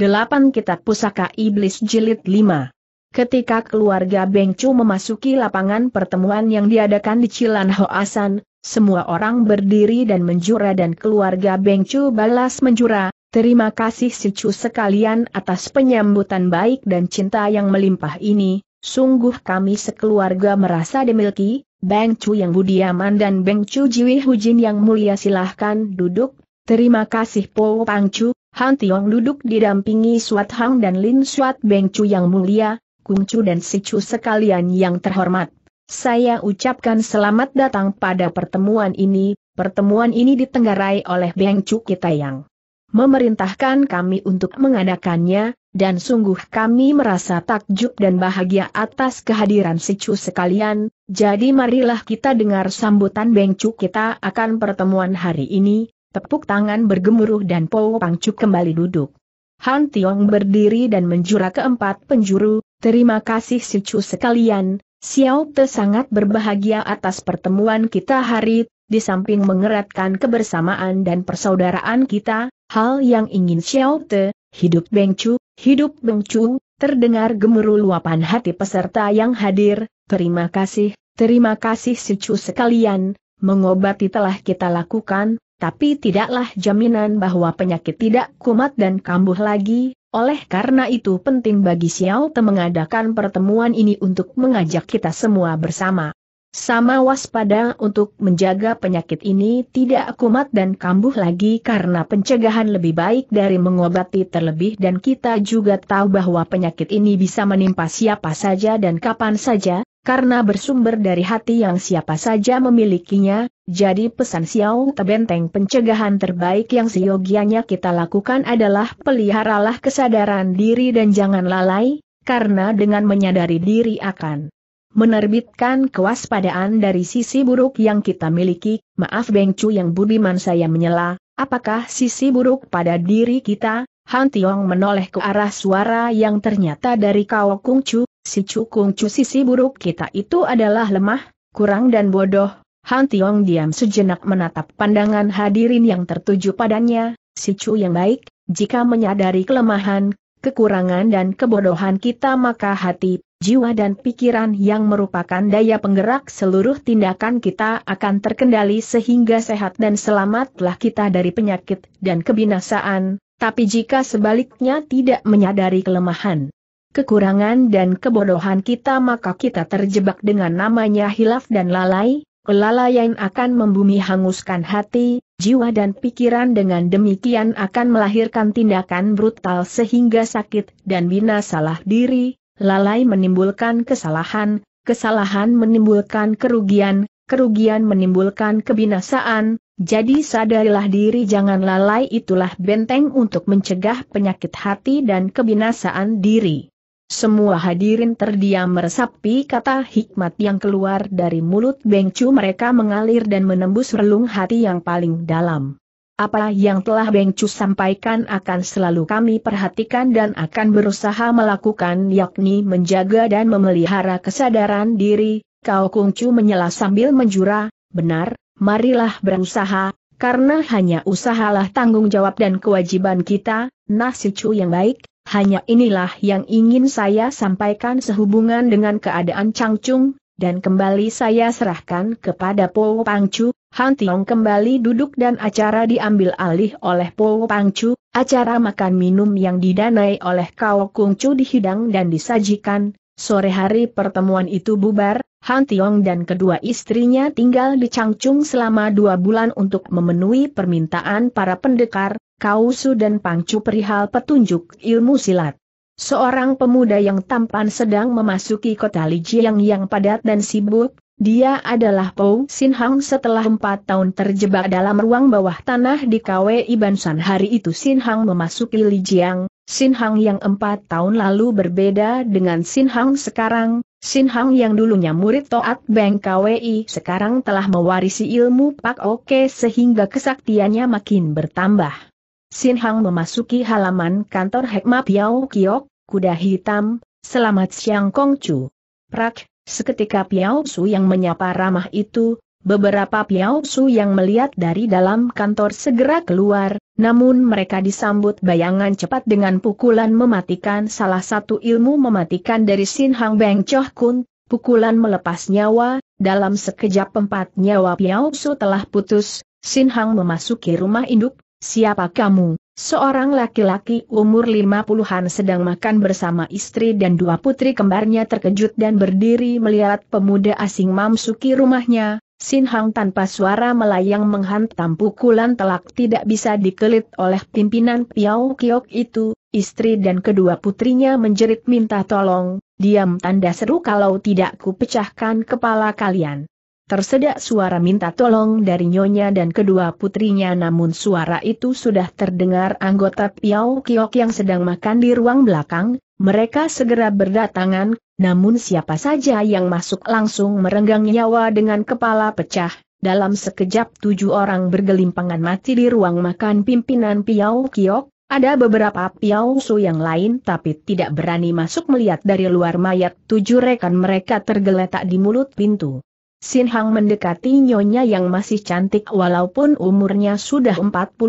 8 Kitab Pusaka Iblis Jilid 5 Ketika keluarga Bengcu memasuki lapangan pertemuan yang diadakan di Cilan Hoasan, semua orang berdiri dan menjura dan keluarga Bengcu balas menjura, terima kasih si Chu sekalian atas penyambutan baik dan cinta yang melimpah ini, sungguh kami sekeluarga merasa dimiliki, Bengcu yang budiaman dan Bengcu Jiwi Hujin yang mulia silahkan duduk, terima kasih Po Pangcu, Han Tiong duduk didampingi Suat Hang dan Lin Suat Beng Chu yang mulia, Kung Chu dan Si Chu sekalian yang terhormat. Saya ucapkan selamat datang pada pertemuan ini, pertemuan ini ditenggarai oleh Beng Chu kita yang memerintahkan kami untuk mengadakannya, dan sungguh kami merasa takjub dan bahagia atas kehadiran Si Chu sekalian, jadi marilah kita dengar sambutan Beng Chu kita akan pertemuan hari ini, Tepuk tangan bergemuruh dan Po Pangcu kembali duduk. Han Tiong berdiri dan menjura keempat penjuru, terima kasih Chu sekalian, Xiao Te sangat berbahagia atas pertemuan kita hari, di samping mengeratkan kebersamaan dan persaudaraan kita, hal yang ingin Xiao Te, hidup Chu, hidup Chu, terdengar gemuruh luapan hati peserta yang hadir, terima kasih, terima kasih Chu sekalian, mengobati telah kita lakukan, tapi tidaklah jaminan bahwa penyakit tidak kumat dan kambuh lagi, oleh karena itu penting bagi Xiao Te mengadakan pertemuan ini untuk mengajak kita semua bersama. Sama waspada untuk menjaga penyakit ini tidak kumat dan kambuh lagi karena pencegahan lebih baik dari mengobati terlebih dan kita juga tahu bahwa penyakit ini bisa menimpa siapa saja dan kapan saja, karena bersumber dari hati yang siapa saja memilikinya, jadi pesan Xiao tebenteng pencegahan terbaik yang seyogianya kita lakukan adalah peliharalah kesadaran diri dan jangan lalai, karena dengan menyadari diri akan menerbitkan kewaspadaan dari sisi buruk yang kita miliki, maaf Beng Cu yang budiman saya menyela, apakah sisi buruk pada diri kita? Han Tiong menoleh ke arah suara yang ternyata dari Kao Kung Cu, si Cu Kung Cu sisi buruk kita itu adalah lemah, kurang dan bodoh, Han Tiong diam sejenak menatap pandangan hadirin yang tertuju padanya, si Chu yang baik, jika menyadari kelemahan, kekurangan dan kebodohan kita maka hati, jiwa dan pikiran yang merupakan daya penggerak seluruh tindakan kita akan terkendali sehingga sehat dan selamatlah kita dari penyakit dan kebinasaan, tapi jika sebaliknya tidak menyadari kelemahan, kekurangan dan kebodohan kita maka kita terjebak dengan namanya hilaf dan lalai, kelalaian akan membumi hanguskan hati, jiwa dan pikiran dengan demikian akan melahirkan tindakan brutal sehingga sakit dan binasalah diri, lalai menimbulkan kesalahan, kesalahan menimbulkan kerugian, kerugian menimbulkan kebinasaan, jadi sadarilah diri jangan lalai itulah benteng untuk mencegah penyakit hati dan kebinasaan diri. Semua hadirin terdiam meresapi kata hikmat yang keluar dari mulut Bengcu mereka mengalir dan menembus relung hati yang paling dalam. Apa yang telah Bengcu sampaikan akan selalu kami perhatikan dan akan berusaha melakukan yakni menjaga dan memelihara kesadaran diri, Kau Kungcu menyela sambil menjura, benar, marilah berusaha, karena hanya usahalah tanggung jawab dan kewajiban kita, nasi yang baik, hanya inilah yang ingin saya sampaikan sehubungan dengan keadaan Changchung, dan kembali saya serahkan kepada Po Pangcu. Han Tiong kembali duduk dan acara diambil alih oleh Po Pangcu, acara makan minum yang didanai oleh Kao Kung Chu dihidang dan disajikan. Sore hari pertemuan itu bubar, Han Tiong dan kedua istrinya tinggal di Changchung selama dua bulan untuk memenuhi permintaan para pendekar, Kausu dan Pangcu perihal petunjuk ilmu silat. Seorang pemuda yang tampan sedang memasuki kota Lijiang yang padat dan sibuk, dia adalah Pou Sin Hang setelah empat tahun terjebak dalam ruang bawah tanah di Iban Bansan hari itu Sin Hang memasuki Lijiang, Sin Hang yang empat tahun lalu berbeda dengan Sin Hang sekarang, Sin Hang yang dulunya murid Toat Beng I sekarang telah mewarisi ilmu Pak Oke sehingga kesaktiannya makin bertambah. Sin Hang memasuki halaman kantor Hekma Piao Kiok, kuda hitam, selamat siang Kong Chu. Prak, seketika Piao Su yang menyapa ramah itu, beberapa Piao Su yang melihat dari dalam kantor segera keluar, namun mereka disambut bayangan cepat dengan pukulan mematikan salah satu ilmu mematikan dari Sin Hang Beng Choh Kun, pukulan melepas nyawa, dalam sekejap empat nyawa Piao Su telah putus, Sin Hang memasuki rumah induk, Siapa kamu? Seorang laki-laki umur lima puluhan, sedang makan bersama istri dan dua putri kembarnya terkejut dan berdiri melihat pemuda asing mamsuki rumahnya, Sin Hang tanpa suara melayang menghantam pukulan telak tidak bisa dikelit oleh pimpinan Piao Kiok itu, istri dan kedua putrinya menjerit minta tolong, diam tanda seru kalau tidak kupecahkan kepala kalian. Tersedak suara minta tolong dari Nyonya dan kedua putrinya namun suara itu sudah terdengar anggota Piao Kiok yang sedang makan di ruang belakang, mereka segera berdatangan, namun siapa saja yang masuk langsung merenggang nyawa dengan kepala pecah, dalam sekejap tujuh orang bergelimpangan mati di ruang makan pimpinan Piao Kiok, ada beberapa Su yang lain tapi tidak berani masuk melihat dari luar mayat tujuh rekan mereka tergeletak di mulut pintu. Sin Hang mendekati nyonya yang masih cantik walaupun umurnya sudah 45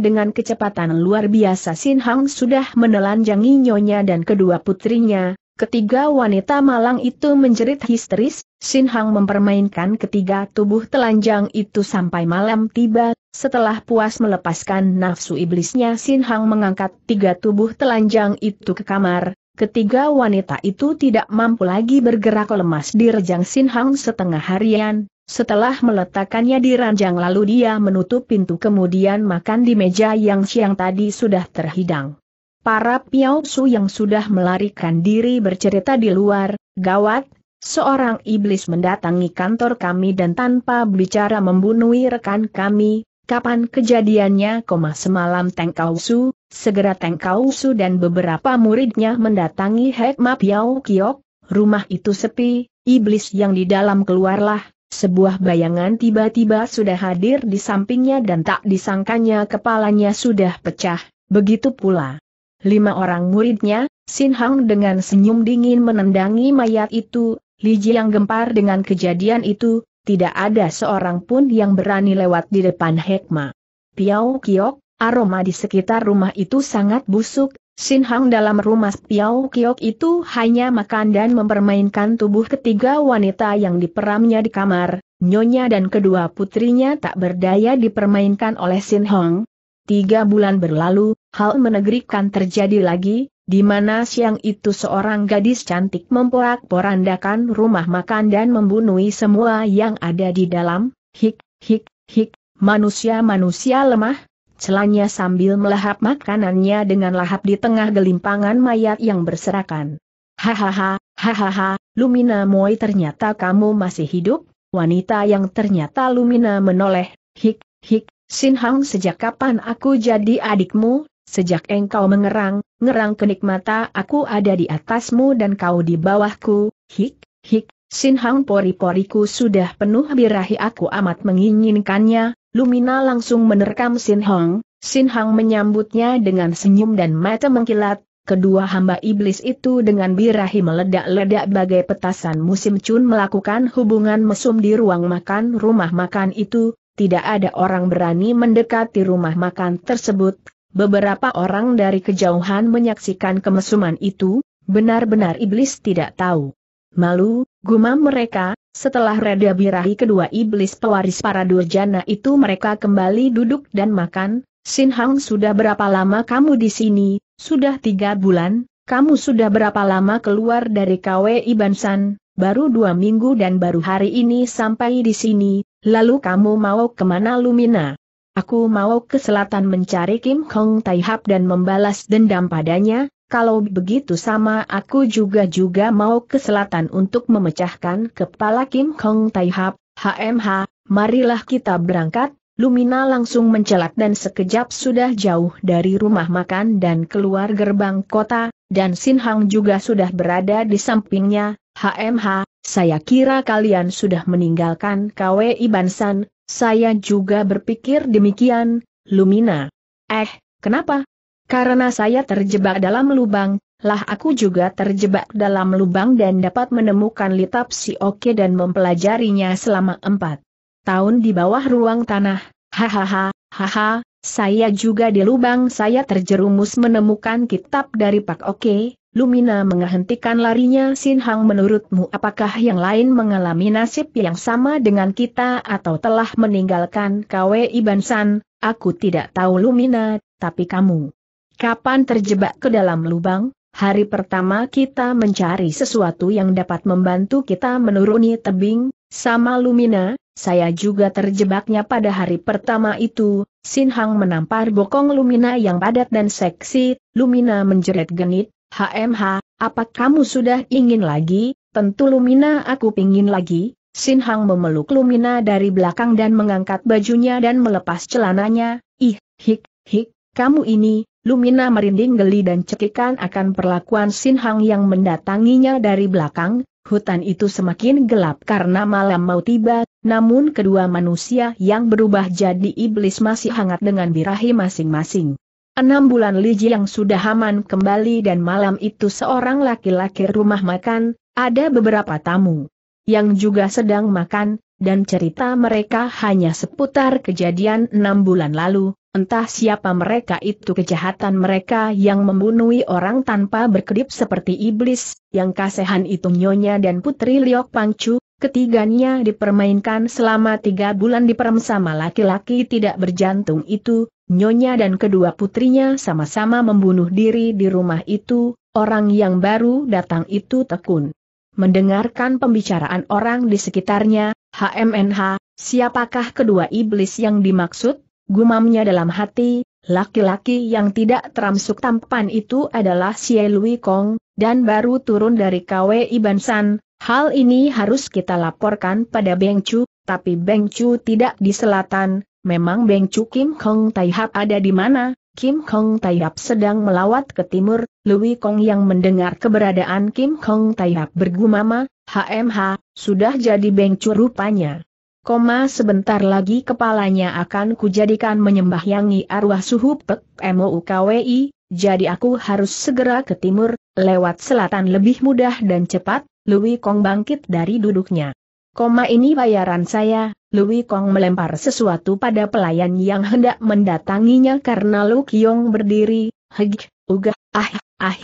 dengan kecepatan luar biasa Sin Hang sudah menelanjangi nyonya dan kedua putrinya, Ketiga wanita malang itu menjerit histeris, Sin Hang mempermainkan ketiga tubuh telanjang itu sampai malam tiba, setelah puas melepaskan nafsu iblisnya Sin Hang mengangkat tiga tubuh telanjang itu ke kamar, Ketiga wanita itu tidak mampu lagi bergerak lemas di rejang Sinhang setengah harian, setelah meletakkannya di ranjang lalu dia menutup pintu kemudian makan di meja yang siang tadi sudah terhidang. Para su yang sudah melarikan diri bercerita di luar, gawat, seorang iblis mendatangi kantor kami dan tanpa bicara membunuh rekan kami, Kapan kejadiannya? koma Semalam Teng Kau Su, segera Teng Kau Su dan beberapa muridnya mendatangi Hek Ma Piao Kiok, rumah itu sepi, iblis yang di dalam keluarlah, sebuah bayangan tiba-tiba sudah hadir di sampingnya dan tak disangkanya kepalanya sudah pecah, begitu pula. Lima orang muridnya, Sin Hang dengan senyum dingin menendangi mayat itu, Li yang gempar dengan kejadian itu, tidak ada seorang pun yang berani lewat di depan Hekma. Piau Kiok, aroma di sekitar rumah itu sangat busuk, Sin Hang dalam rumah piau Kiok itu hanya makan dan mempermainkan tubuh ketiga wanita yang diperamnya di kamar, Nyonya dan kedua putrinya tak berdaya dipermainkan oleh Sin Hong. Tiga bulan berlalu, hal menegrikan terjadi lagi, di mana siang itu seorang gadis cantik memporak-porandakan rumah makan dan membunuhi semua yang ada di dalam, hik, hik, hik, manusia-manusia lemah, celanya sambil melahap makanannya dengan lahap di tengah gelimpangan mayat yang berserakan. Hahaha, hahaha, Lumina moy ternyata kamu masih hidup, wanita yang ternyata Lumina menoleh, hik, hik, Sinhang sejak kapan aku jadi adikmu, sejak engkau mengerang, ngerang kenik mata aku ada di atasmu dan kau di bawahku, hik, hik, Sinhang pori-poriku sudah penuh birahi aku amat menginginkannya, Lumina langsung menerkam Sinhang. Sinhang menyambutnya dengan senyum dan mata mengkilat, Kedua hamba iblis itu dengan birahi meledak-ledak bagai petasan musim cun melakukan hubungan mesum di ruang makan rumah makan itu, tidak ada orang berani mendekati rumah makan tersebut, Beberapa orang dari kejauhan menyaksikan kemesuman itu, benar-benar iblis tidak tahu. Malu, gumam mereka, setelah reda birahi kedua iblis pewaris para durjana itu mereka kembali duduk dan makan, Sin Hang sudah berapa lama kamu di sini, sudah tiga bulan, kamu sudah berapa lama keluar dari KW ibansan? baru dua minggu dan baru hari ini sampai di sini, lalu kamu mau kemana Lumina? Aku mau ke selatan mencari Kim Hong Taihap dan membalas dendam padanya, kalau begitu sama aku juga-juga mau ke selatan untuk memecahkan kepala Kim Hong Taihap, HMH, marilah kita berangkat, Lumina langsung mencelat dan sekejap sudah jauh dari rumah makan dan keluar gerbang kota, dan Sin Hang juga sudah berada di sampingnya. HMH, saya kira kalian sudah meninggalkan KWI Bansan, saya juga berpikir demikian, Lumina. Eh, kenapa? Karena saya terjebak dalam lubang, lah aku juga terjebak dalam lubang dan dapat menemukan litap si Oke dan mempelajarinya selama empat tahun di bawah ruang tanah. Hahaha, haha, saya juga di lubang saya terjerumus menemukan kitab dari Pak Oke, Lumina menghentikan larinya Sin Hang menurutmu apakah yang lain mengalami nasib yang sama dengan kita atau telah meninggalkan Iban San, aku tidak tahu Lumina, tapi kamu. Kapan terjebak ke dalam lubang? Hari pertama kita mencari sesuatu yang dapat membantu kita menuruni tebing, sama Lumina, saya juga terjebaknya pada hari pertama itu, Sin Hang menampar bokong Lumina yang padat dan seksi, Lumina menjerit genit, HMH, apa kamu sudah ingin lagi? Tentu Lumina aku pingin lagi. Sin Hang memeluk Lumina dari belakang dan mengangkat bajunya dan melepas celananya. Ih, hik, hik, kamu ini, Lumina merinding geli dan cekikan akan perlakuan Sin Hang yang mendatanginya dari belakang. Hutan itu semakin gelap karena malam mau tiba, namun kedua manusia yang berubah jadi iblis masih hangat dengan birahi masing-masing. Enam bulan Li yang sudah aman kembali dan malam itu seorang laki-laki rumah makan, ada beberapa tamu yang juga sedang makan, dan cerita mereka hanya seputar kejadian enam bulan lalu, entah siapa mereka itu kejahatan mereka yang membunuhi orang tanpa berkedip seperti iblis, yang kasehan itu Nyonya dan Putri Liok Pangcu, ketiganya dipermainkan selama tiga bulan di perem sama laki-laki tidak berjantung itu, Nyonya dan kedua putrinya sama-sama membunuh diri di rumah itu, orang yang baru datang itu tekun. Mendengarkan pembicaraan orang di sekitarnya, HMNH, siapakah kedua iblis yang dimaksud? Gumamnya dalam hati, laki-laki yang tidak teramsuk tampan itu adalah Xie Lui Kong, dan baru turun dari KWI Bansan, hal ini harus kita laporkan pada Beng Chu, tapi Beng Chu tidak di selatan, memang Bengcu Kim Kong Tai Hap ada di mana, Kim Kong Tai Hap sedang melawat ke timur, Louis Kong yang mendengar keberadaan Kim Kong Tai Hap bergumama, HMH, sudah jadi Bengcu rupanya. Koma sebentar lagi kepalanya akan kujadikan menyembah menyembahyangi arwah suhu Pek MOUKWI, jadi aku harus segera ke timur, lewat selatan lebih mudah dan cepat, Louis Kong bangkit dari duduknya. Koma ini bayaran saya, Lui Kong melempar sesuatu pada pelayan yang hendak mendatanginya karena Lu Kiong berdiri, hegih, ugah, ah, ah.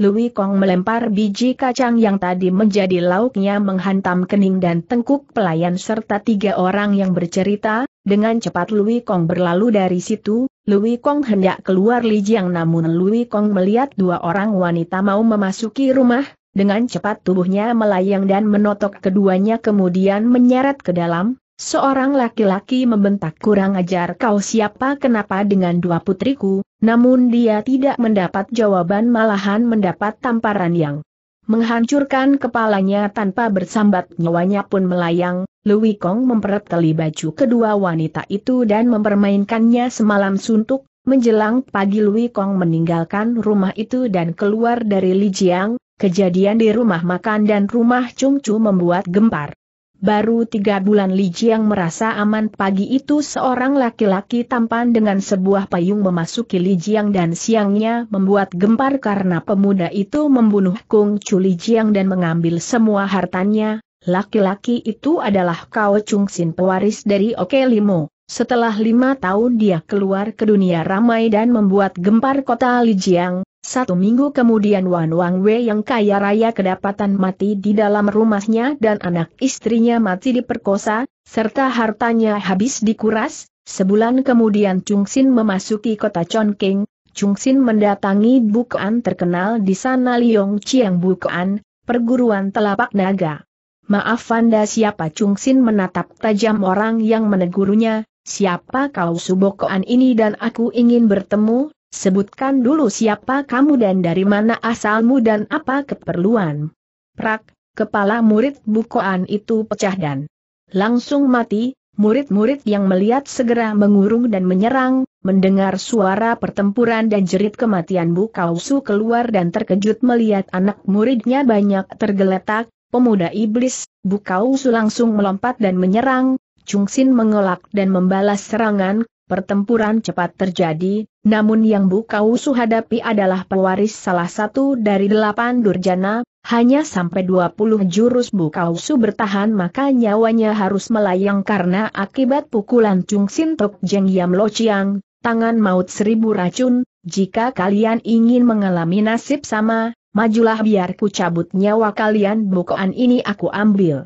Lui Kong melempar biji kacang yang tadi menjadi lauknya menghantam kening dan tengkuk pelayan serta tiga orang yang bercerita, dengan cepat Lui Kong berlalu dari situ, Lui Kong hendak keluar Lijiang namun Lui Kong melihat dua orang wanita mau memasuki rumah, dengan cepat tubuhnya melayang dan menotok keduanya kemudian menyeret ke dalam, Seorang laki-laki membentak kurang ajar kau siapa kenapa dengan dua putriku, namun dia tidak mendapat jawaban malahan mendapat tamparan yang menghancurkan kepalanya tanpa bersambat nyawanya pun melayang, Louis Kong tali baju kedua wanita itu dan mempermainkannya semalam suntuk, menjelang pagi Louis Kong meninggalkan rumah itu dan keluar dari Lijiang, kejadian di rumah makan dan rumah Chung Chu membuat gempar. Baru tiga bulan Li Jiang merasa aman pagi itu seorang laki-laki tampan dengan sebuah payung memasuki Li Jiang dan siangnya membuat gempar karena pemuda itu membunuh Kung Chu Li Jiang dan mengambil semua hartanya, laki-laki itu adalah Kao Chung Sin pewaris dari Oke Limo. Setelah lima tahun dia keluar ke dunia ramai dan membuat gempar kota Li Jiang. Satu minggu kemudian Wan Wang Wei yang kaya raya kedapatan mati di dalam rumahnya dan anak istrinya mati diperkosa, serta hartanya habis dikuras, sebulan kemudian Chung Sin memasuki kota Chongqing, Chung Sin mendatangi Bukuan terkenal di sana Liong Chiang Bukuan, perguruan telapak naga. Maaf Anda siapa Chung Sin menatap tajam orang yang menegurnya, siapa kau subokoan ini dan aku ingin bertemu, Sebutkan dulu siapa kamu dan dari mana asalmu dan apa keperluan. Prak, kepala murid bukoan itu pecah dan langsung mati, murid-murid yang melihat segera mengurung dan menyerang, mendengar suara pertempuran dan jerit kematian Bukausu keluar dan terkejut melihat anak muridnya banyak tergeletak, pemuda iblis, Bukausu langsung melompat dan menyerang, Sin mengelak dan membalas serangan, Pertempuran cepat terjadi, namun yang Bukausu hadapi adalah pewaris salah satu dari delapan durjana, hanya sampai 20 jurus Bukausu bertahan maka nyawanya harus melayang karena akibat pukulan Chung tok Jeng Yam Lo Chiang, tangan maut seribu racun, jika kalian ingin mengalami nasib sama, majulah biar ku cabut nyawa kalian bukaan ini aku ambil.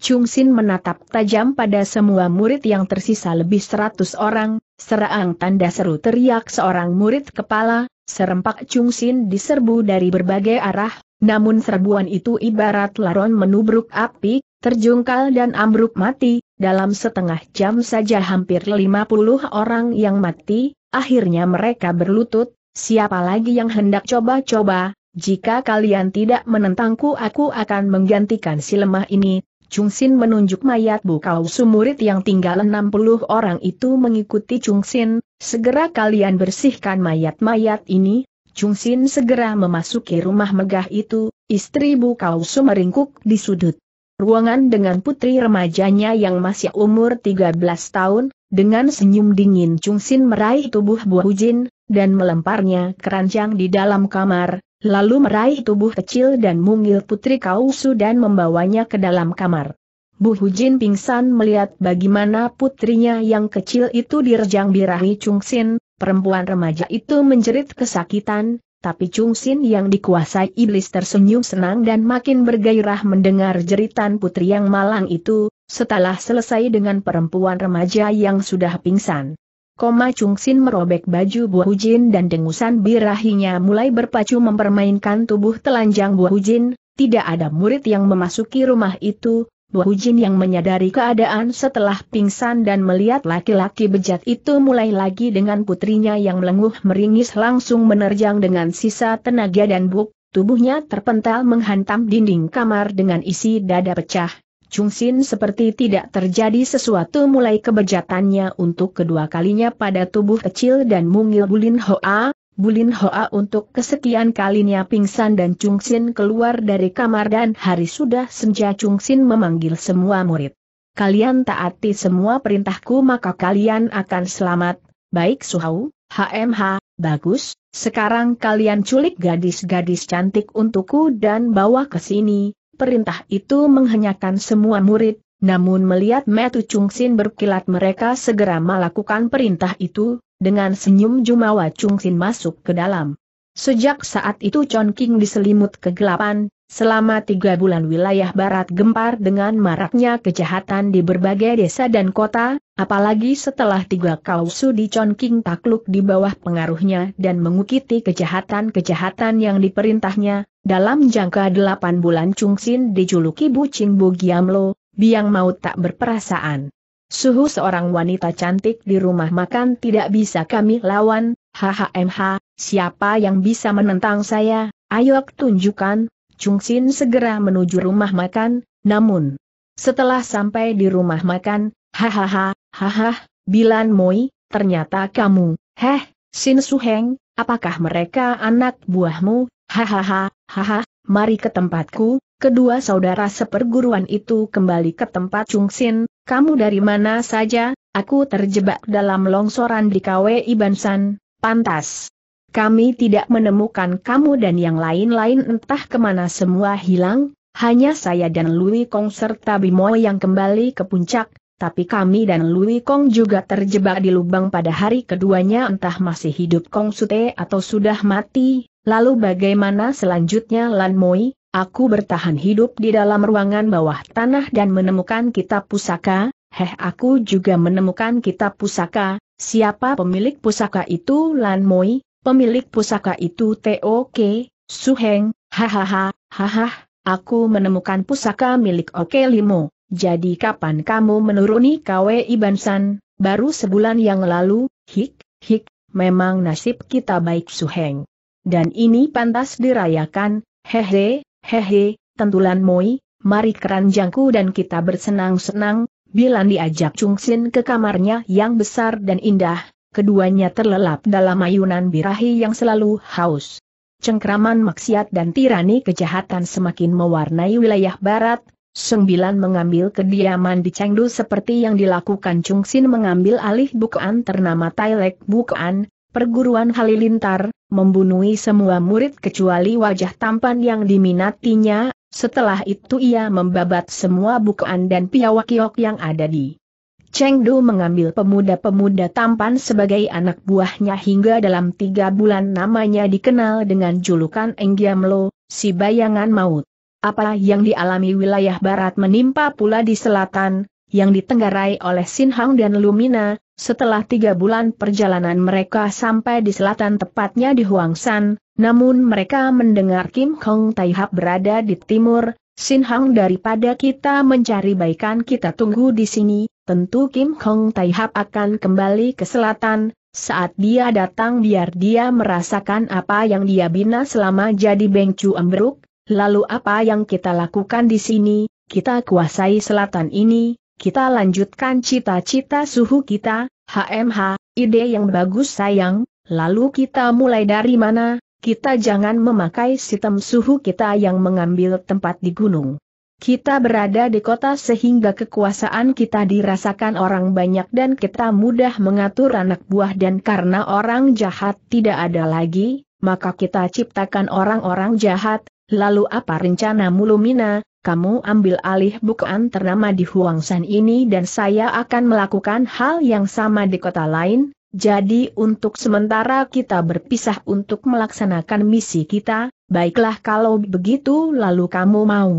Chung Sin menatap tajam pada semua murid yang tersisa lebih seratus orang, serang tanda seru teriak seorang murid kepala, serempak Chung Sin diserbu dari berbagai arah, namun serbuan itu ibarat laron menubruk api, terjungkal dan ambruk mati, dalam setengah jam saja hampir 50 orang yang mati, akhirnya mereka berlutut, siapa lagi yang hendak coba-coba, jika kalian tidak menentangku aku akan menggantikan si lemah ini, Chung Sin menunjuk mayat Bu Bukau Sumurit yang tinggal 60 orang itu mengikuti Chung Sin, segera kalian bersihkan mayat-mayat ini, Chung Sin segera memasuki rumah megah itu, istri Bu Bukau Sumeringkuk di sudut. Ruangan dengan putri remajanya yang masih umur 13 tahun, dengan senyum dingin Chung Sin meraih tubuh Bu Hujin dan melemparnya keranjang di dalam kamar, Lalu meraih tubuh kecil dan mungil putri Kausu dan membawanya ke dalam kamar. Bu Hujin pingsan melihat bagaimana putrinya yang kecil itu direjang birahi Chung Sin, perempuan remaja itu menjerit kesakitan, tapi Chung Sin yang dikuasai iblis tersenyum senang dan makin bergairah mendengar jeritan putri yang malang itu, setelah selesai dengan perempuan remaja yang sudah pingsan. Koma Chung Sin merobek baju Bu Hujin dan dengusan birahinya mulai berpacu mempermainkan tubuh telanjang Bu Hujin, tidak ada murid yang memasuki rumah itu, Bu Hujin yang menyadari keadaan setelah pingsan dan melihat laki-laki bejat itu mulai lagi dengan putrinya yang melenguh meringis langsung menerjang dengan sisa tenaga dan buk, tubuhnya terpental menghantam dinding kamar dengan isi dada pecah, Chung Sin seperti tidak terjadi sesuatu mulai kebejatannya untuk kedua kalinya pada tubuh kecil dan mungil Bulin Hoa, Bulin Hoa untuk kesekian kalinya pingsan dan Chung Sin keluar dari kamar dan hari sudah senja Chung Sin memanggil semua murid. Kalian taati semua perintahku maka kalian akan selamat, baik Suhau, HMH, bagus, sekarang kalian culik gadis-gadis cantik untukku dan bawa ke sini, Perintah itu menghenyakan semua murid, namun melihat Metu Chung Sin berkilat mereka segera melakukan perintah itu, dengan senyum Jumawa Chung Sin masuk ke dalam. Sejak saat itu Chong King diselimut kegelapan, Selama tiga bulan wilayah barat gempar dengan maraknya kejahatan di berbagai desa dan kota, apalagi setelah tiga kausu di Chongqing takluk di bawah pengaruhnya dan mengukiti kejahatan-kejahatan yang diperintahnya, dalam jangka delapan bulan Sin dijuluki Bucing Bu Giamlo, biang maut tak berperasaan. Suhu seorang wanita cantik di rumah makan tidak bisa kami lawan, HHMH, siapa yang bisa menentang saya, ayo tunjukkan, Chung Sin segera menuju rumah makan, namun setelah sampai di rumah makan, hahaha, haha, Bilan Moi, ternyata kamu, heh, Sin Suheng, apakah mereka anak buahmu, hahaha, haha, mari ke tempatku, kedua saudara seperguruan itu kembali ke tempat Chung Sin, kamu dari mana saja, aku terjebak dalam longsoran di KWI Bansan, pantas. Kami tidak menemukan kamu dan yang lain-lain entah kemana semua hilang, hanya saya dan Louis Kong serta Bimo yang kembali ke puncak, tapi kami dan Louis Kong juga terjebak di lubang pada hari keduanya entah masih hidup Kong Sute atau sudah mati, lalu bagaimana selanjutnya Lan Moi? Aku bertahan hidup di dalam ruangan bawah tanah dan menemukan kitab pusaka, heh aku juga menemukan kitab pusaka, siapa pemilik pusaka itu Lan Moi, Pemilik pusaka itu T.O.K., Suheng, hahaha, hahaha. aku menemukan pusaka milik Oke Limo, jadi kapan kamu menuruni KW ibansan? baru sebulan yang lalu, hik, hik, memang nasib kita baik Suheng. Dan ini pantas dirayakan, hehe, hehe, tentulan moi, mari keranjangku dan kita bersenang-senang, Bilan diajak Chung Sin ke kamarnya yang besar dan indah, keduanya terlelap dalam ayunan birahi yang selalu haus. Cengkraman maksiat dan tirani kejahatan semakin mewarnai wilayah barat, Sembilan mengambil kediaman di Chengdu seperti yang dilakukan Chung Sin mengambil alih bukaan ternama Tailek Bukaan, perguruan Halilintar, membunuhi semua murid kecuali wajah tampan yang diminatinya, setelah itu ia membabat semua bukaan dan piawakiok yang ada di Chengdu mengambil pemuda-pemuda tampan sebagai anak buahnya hingga dalam tiga bulan namanya dikenal dengan julukan Enggiamlo, si bayangan maut. Apa yang dialami wilayah barat menimpa pula di selatan, yang ditenggarai oleh Sinhang dan Lumina, setelah tiga bulan perjalanan mereka sampai di selatan tepatnya di Huangshan, namun mereka mendengar Kim Hong Taihap berada di timur, Sinhang daripada kita mencari baikan kita tunggu di sini, tentu Kim Hong Taihap akan kembali ke selatan, saat dia datang biar dia merasakan apa yang dia bina selama jadi Beng Chu Embruk, lalu apa yang kita lakukan di sini, kita kuasai selatan ini, kita lanjutkan cita-cita suhu kita, HMH, ide yang bagus sayang, lalu kita mulai dari mana, kita jangan memakai sistem suhu kita yang mengambil tempat di gunung. Kita berada di kota sehingga kekuasaan kita dirasakan orang banyak dan kita mudah mengatur anak buah dan karena orang jahat tidak ada lagi, maka kita ciptakan orang-orang jahat, lalu apa rencana Lumina, kamu ambil alih bukaan ternama di Huangshan ini dan saya akan melakukan hal yang sama di kota lain, jadi untuk sementara kita berpisah untuk melaksanakan misi kita, baiklah kalau begitu lalu kamu mau.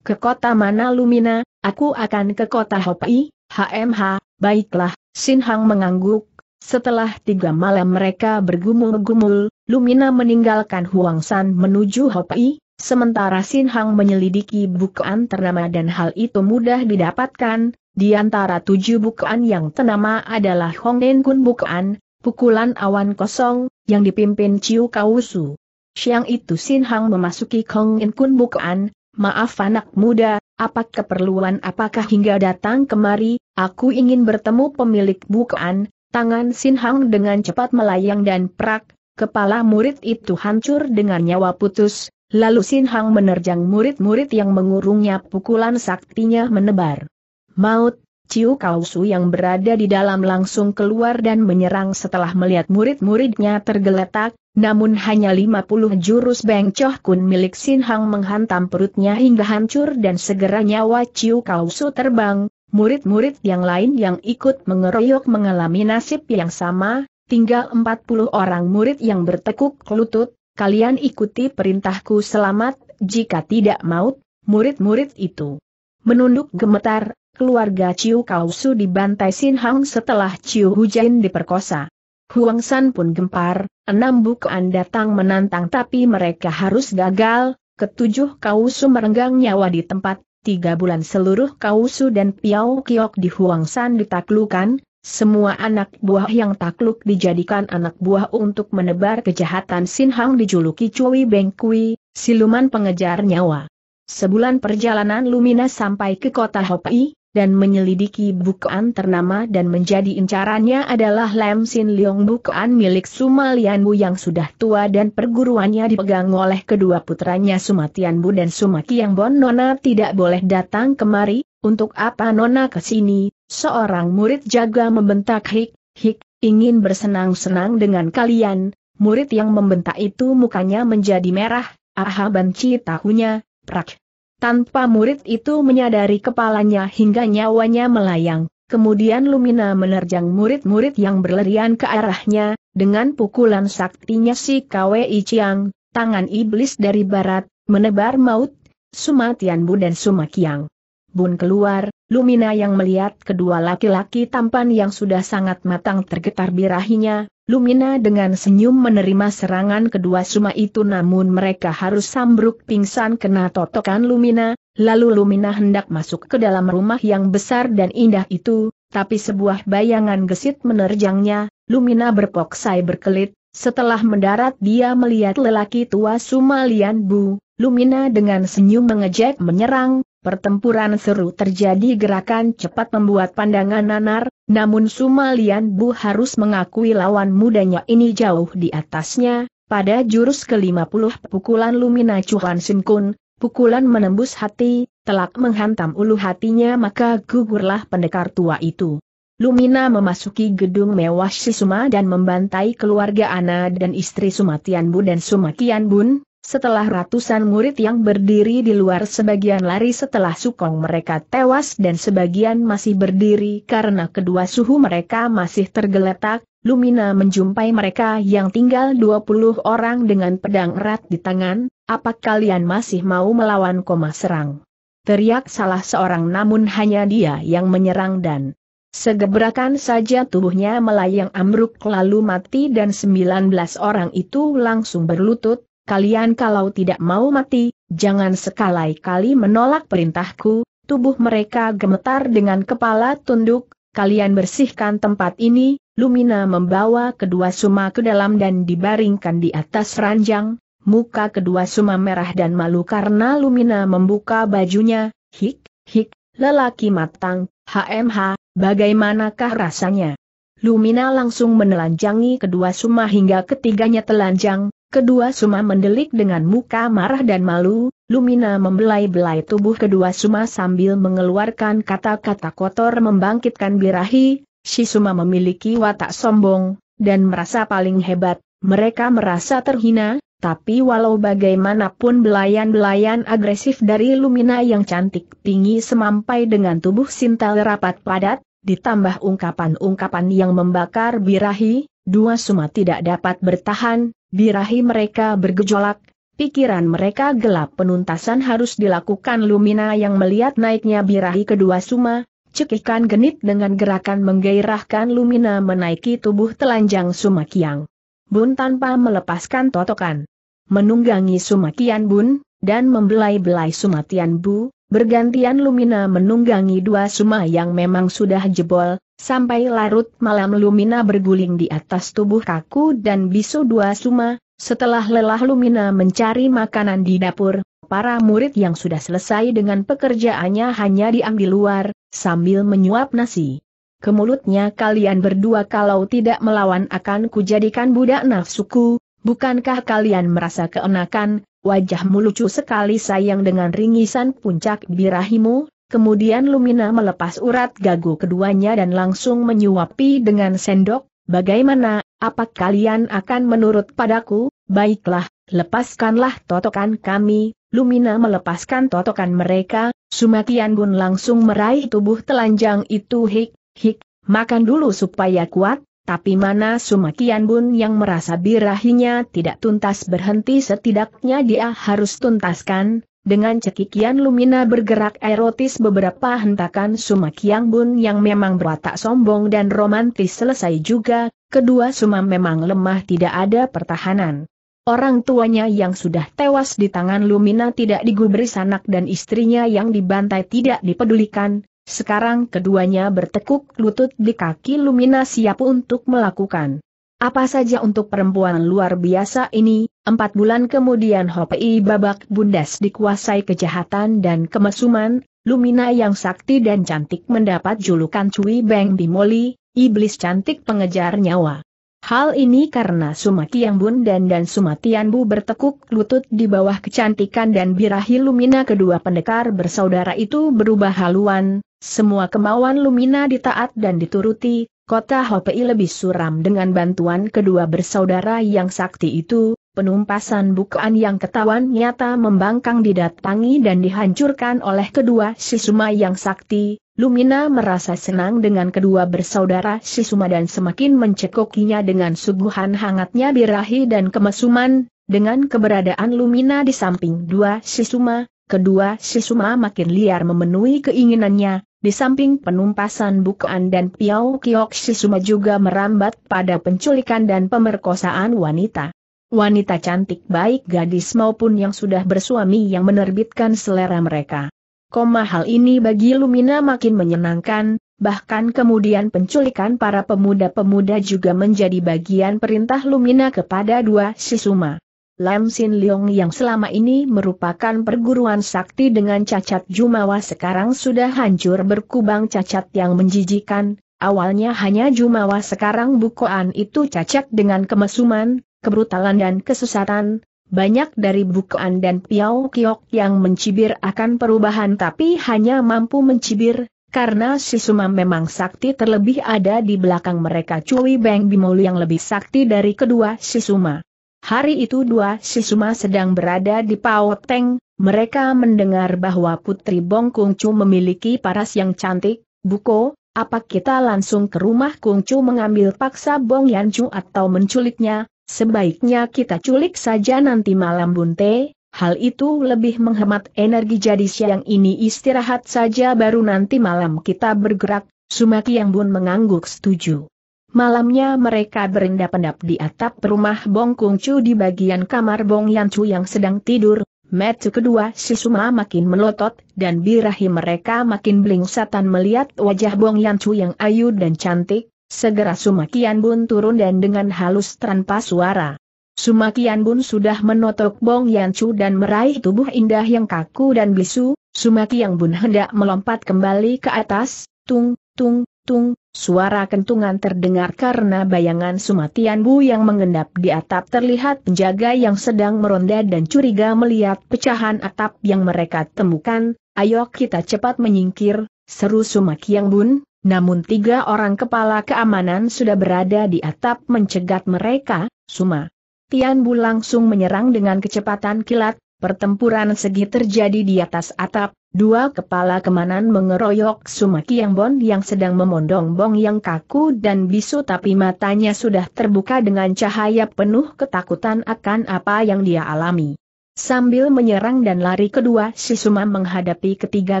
Ke kota mana Lumina, aku akan ke kota Hopi, HMH, baiklah, Sin Hang mengangguk. Setelah tiga malam mereka bergumul-gumul, Lumina meninggalkan Huang San menuju Hopi, sementara Sin Hang menyelidiki bukaan ternama dan hal itu mudah didapatkan, di antara tujuh bukaan yang ternama adalah Hong Den Kun Bukaan, pukulan awan kosong, yang dipimpin Chiu Kausu. Siang itu Sin Hang memasuki Hong Den Kun Bukaan, Maaf anak muda, apa keperluan apakah hingga datang kemari, aku ingin bertemu pemilik bukaan, tangan Sin Hang dengan cepat melayang dan prak, kepala murid itu hancur dengan nyawa putus, lalu Sin Hang menerjang murid-murid yang mengurungnya pukulan saktinya menebar. Maut, Ciu Kausu yang berada di dalam langsung keluar dan menyerang setelah melihat murid-muridnya tergeletak, namun hanya 50 jurus Beng Choh Kun milik Sin Hang menghantam perutnya hingga hancur dan segera nyawa Ciu Kausu terbang, murid-murid yang lain yang ikut mengeroyok mengalami nasib yang sama, tinggal 40 orang murid yang bertekuk lutut, kalian ikuti perintahku selamat, jika tidak maut, murid-murid itu. Menunduk gemetar, keluarga Ciu Kausu dibantai Sin Hang setelah Ciu Hujain diperkosa. Huang San pun gempar, enam bukaan datang menantang tapi mereka harus gagal, ketujuh kausu merenggang nyawa di tempat, tiga bulan seluruh kausu dan piau kiok di Huang San ditaklukan, semua anak buah yang takluk dijadikan anak buah untuk menebar kejahatan Sin Hang dijuluki Cui Beng Kui, siluman pengejar nyawa. Sebulan perjalanan Lumina sampai ke kota Hopi, dan menyelidiki bukaan ternama dan menjadi incarannya adalah Lam Sin Leong bukaan milik Suma Bu yang sudah tua dan perguruannya dipegang oleh kedua putranya Suma Bu dan Suma Bon Nona tidak boleh datang kemari, untuk apa Nona kesini, seorang murid jaga membentak Hik, Hik, ingin bersenang-senang dengan kalian, murid yang membentak itu mukanya menjadi merah, aha banci tahunya, prak, tanpa murid itu menyadari kepalanya hingga nyawanya melayang, kemudian Lumina menerjang murid-murid yang berlarian ke arahnya, dengan pukulan saktinya si Kwei Chiang, tangan iblis dari barat, menebar maut, Sumatian Bu dan Sumakiang. Bun keluar, Lumina yang melihat kedua laki-laki tampan yang sudah sangat matang tergetar birahinya, Lumina dengan senyum menerima serangan kedua suma itu namun mereka harus sambruk pingsan kena totokan Lumina, lalu Lumina hendak masuk ke dalam rumah yang besar dan indah itu, tapi sebuah bayangan gesit menerjangnya, Lumina berpoksai berkelit, setelah mendarat dia melihat lelaki tua Sumalian Bu, Lumina dengan senyum mengejek menyerang, Pertempuran seru terjadi gerakan cepat membuat pandangan nanar, namun Sumalian Bu harus mengakui lawan mudanya ini jauh di atasnya, pada jurus ke-50 pukulan Lumina Chuan Sinkun, pukulan menembus hati, telak menghantam ulu hatinya maka gugurlah pendekar tua itu. Lumina memasuki gedung mewah Sisuma dan membantai keluarga Ana dan istri Sumatian Bu dan Sumatian Bun, setelah ratusan murid yang berdiri di luar sebagian lari setelah sukong mereka tewas dan sebagian masih berdiri karena kedua suhu mereka masih tergeletak, Lumina menjumpai mereka yang tinggal 20 orang dengan pedang erat di tangan, apa kalian masih mau melawan koma serang? Teriak salah seorang namun hanya dia yang menyerang dan Segebrakan saja tubuhnya melayang amruk lalu mati dan 19 orang itu langsung berlutut, kalian kalau tidak mau mati, jangan sekali-kali menolak perintahku, tubuh mereka gemetar dengan kepala tunduk, kalian bersihkan tempat ini, Lumina membawa kedua suma ke dalam dan dibaringkan di atas ranjang, muka kedua suma merah dan malu karena Lumina membuka bajunya, hik, hik, lelaki matang, HMH, bagaimanakah rasanya? Lumina langsung menelanjangi kedua suma hingga ketiganya telanjang, Kedua Suma mendelik dengan muka marah dan malu, Lumina membelai-belai tubuh kedua Suma sambil mengeluarkan kata-kata kotor membangkitkan birahi, Si Suma memiliki watak sombong, dan merasa paling hebat, mereka merasa terhina, tapi walau bagaimanapun belayan-belayan agresif dari Lumina yang cantik tinggi semampai dengan tubuh Sintel rapat padat, ditambah ungkapan-ungkapan yang membakar birahi, dua suma tidak dapat bertahan, birahi mereka bergejolak, pikiran mereka gelap penuntasan harus dilakukan Lumina yang melihat naiknya birahi kedua suma, cekikan genit dengan gerakan menggairahkan Lumina menaiki tubuh telanjang Sumakiang. Bun tanpa melepaskan totokan. Menunggangi Sumakian Bun, dan membelai-belai Sumatian Bu, bergantian Lumina menunggangi dua Suma yang memang sudah jebol, Sampai larut malam Lumina berguling di atas tubuh kaku dan bisu dua suma, setelah lelah Lumina mencari makanan di dapur, para murid yang sudah selesai dengan pekerjaannya hanya diam di luar, sambil menyuap nasi. Kemulutnya kalian berdua kalau tidak melawan akan kujadikan budak nafsuku, bukankah kalian merasa keenakan, wajahmu lucu sekali sayang dengan ringisan puncak birahimu, Kemudian Lumina melepas urat gagu keduanya dan langsung menyuapi dengan sendok, bagaimana, apa kalian akan menurut padaku, baiklah, lepaskanlah totokan kami, Lumina melepaskan totokan mereka, Sumatian Gun langsung meraih tubuh telanjang itu hik, hik, makan dulu supaya kuat, tapi mana Sumatian Bun yang merasa birahinya tidak tuntas berhenti setidaknya dia harus tuntaskan, dengan cekikian Lumina bergerak erotis beberapa hentakan Suma Kiang Bun yang memang berwatak sombong dan romantis selesai juga, kedua Suma memang lemah tidak ada pertahanan. Orang tuanya yang sudah tewas di tangan Lumina tidak digubris anak dan istrinya yang dibantai tidak dipedulikan, sekarang keduanya bertekuk lutut di kaki Lumina siap untuk melakukan apa saja untuk perempuan luar biasa ini, Empat bulan kemudian Hopi babak bundas dikuasai kejahatan dan kemesuman, Lumina yang sakti dan cantik mendapat julukan Cui Beng Bimoli, iblis cantik pengejar nyawa. Hal ini karena Sumatian Bun dan dan Sumatian Bu bertekuk lutut di bawah kecantikan dan birahi Lumina kedua pendekar bersaudara itu berubah haluan, semua kemauan Lumina ditaat dan dituruti, kota Hopi lebih suram dengan bantuan kedua bersaudara yang sakti itu, penumpasan bukaan yang ketahuan nyata membangkang didatangi dan dihancurkan oleh kedua Sisuma yang sakti, Lumina merasa senang dengan kedua bersaudara Sisuma dan semakin mencekokinya dengan suguhan hangatnya birahi dan kemesuman, dengan keberadaan Lumina di samping dua Sisuma, kedua Sisuma makin liar memenuhi keinginannya, di samping penumpasan bukaan dan piau Kiok Sisuma juga merambat pada penculikan dan pemerkosaan wanita wanita cantik baik gadis maupun yang sudah bersuami yang menerbitkan selera mereka. Koma hal ini bagi Lumina makin menyenangkan, bahkan kemudian penculikan para pemuda-pemuda juga menjadi bagian perintah Lumina kepada dua sisuma. Lam Sin Leong yang selama ini merupakan perguruan sakti dengan cacat Jumawa sekarang sudah hancur berkubang cacat yang menjijikan, awalnya hanya Jumawa sekarang bukoan itu cacat dengan kemesuman, kebrutalan dan kesesatan, banyak dari Bukoan dan Piao Kiok yang mencibir akan perubahan tapi hanya mampu mencibir, karena si Suma memang sakti terlebih ada di belakang mereka Cui Beng Bimolu yang lebih sakti dari kedua si Suma. Hari itu dua Sisuma sedang berada di Paoteng, mereka mendengar bahwa Putri Bong Chu memiliki paras yang cantik, Buko, apa kita langsung ke rumah Kung Chu mengambil paksa Bong Yanju atau menculiknya, Sebaiknya kita culik saja nanti malam Bunte, hal itu lebih menghemat energi jadi siang ini istirahat saja baru nanti malam kita bergerak, Sumaki yang Bun mengangguk setuju. Malamnya mereka berendap-endap di atap rumah Bong Kung Chu di bagian kamar Bong Yan Chu yang sedang tidur, Metu kedua si Suma makin melotot, dan birahi mereka makin bling-satan melihat wajah Bong Yan Chu yang ayu dan cantik, Segera Sumakian Bun turun dan dengan halus tanpa suara. Sumakian Bun sudah menotok Bong Yancu dan meraih tubuh indah yang kaku dan bisu, Sumakian Bun hendak melompat kembali ke atas, tung, tung, tung, suara kentungan terdengar karena bayangan Sumatian Bu yang mengendap di atap terlihat penjaga yang sedang meronda dan curiga melihat pecahan atap yang mereka temukan, ayo kita cepat menyingkir, seru Sumakian Bun, namun tiga orang kepala keamanan sudah berada di atap mencegat mereka, Suma. Tian Bu langsung menyerang dengan kecepatan kilat, pertempuran segi terjadi di atas atap, dua kepala keamanan mengeroyok Suma Bon yang sedang memondong bong yang kaku dan bisu tapi matanya sudah terbuka dengan cahaya penuh ketakutan akan apa yang dia alami. Sambil menyerang dan lari kedua si Suma menghadapi ketiga